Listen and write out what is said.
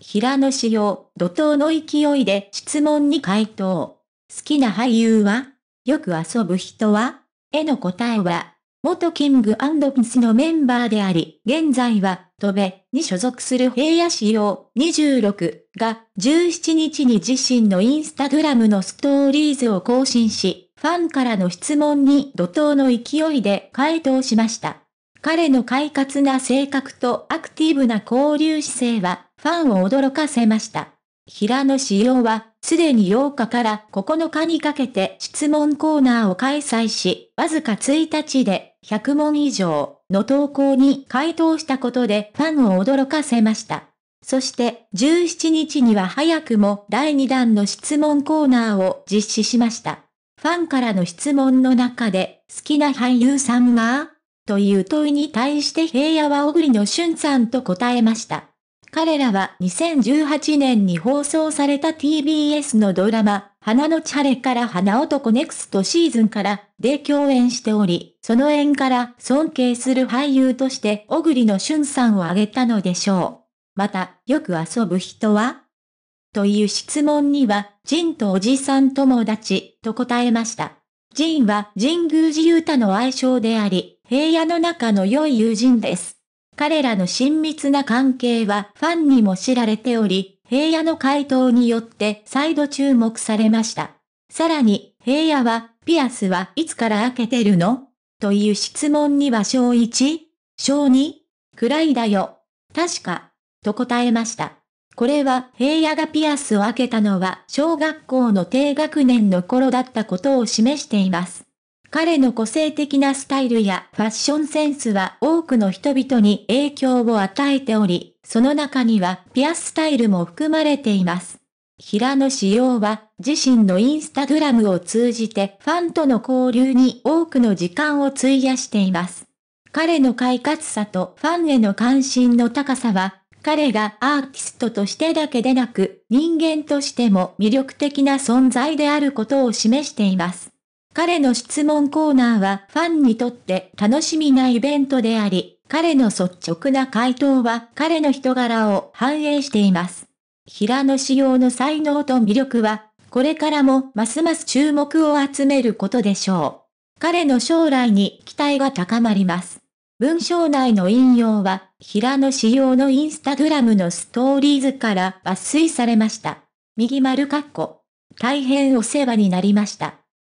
平野紫耀、怒涛の勢いで質問に回答。好きな俳優はよく遊ぶ人はへの答えは、元キングピスのメンバーであり、現在は、戸部に所属する平野仕様26が17日に自身のインスタグラムのストーリーズを更新し、ファンからの質問に怒涛の勢いで回答しました。彼の快活な性格とアクティブな交流姿勢は、ファンを驚かせました。平野紫耀は、すでに8日から9日にかけて質問コーナーを開催し、わずか1日で100問以上の投稿に回答したことでファンを驚かせました。そして17日には早くも第2弾の質問コーナーを実施しました。ファンからの質問の中で、好きな俳優さんはという問いに対して平野は小栗の俊さんと答えました。彼らは2018年に放送された TBS のドラマ、花のチャレから花男ネクストシーズンからで共演しており、その縁から尊敬する俳優として小栗の俊さんを挙げたのでしょう。また、よく遊ぶ人はという質問には、ジンとおじさん友達と答えました。ジンは神宮寺ユ太の愛称であり、平野の中の良い友人です。彼らの親密な関係はファンにも知られており、平野の回答によって再度注目されました。さらに、平野は、ピアスはいつから開けてるのという質問には小1、小2、くらいだよ。確か、と答えました。これは平野がピアスを開けたのは小学校の低学年の頃だったことを示しています。彼の個性的なスタイルやファッションセンスは多くの人々に影響を与えており、その中にはピアスタイルも含まれています。平野紫耀は自身のインスタグラムを通じてファンとの交流に多くの時間を費やしています。彼の快活さとファンへの関心の高さは、彼がアーティストとしてだけでなく人間としても魅力的な存在であることを示しています。彼の質問コーナーはファンにとって楽しみなイベントであり、彼の率直な回答は彼の人柄を反映しています。平野仕様の才能と魅力は、これからもますます注目を集めることでしょう。彼の将来に期待が高まります。文章内の引用は、平野仕様のインスタグラムのストーリーズから抜粋されました。右丸括弧。大変お世話になりました。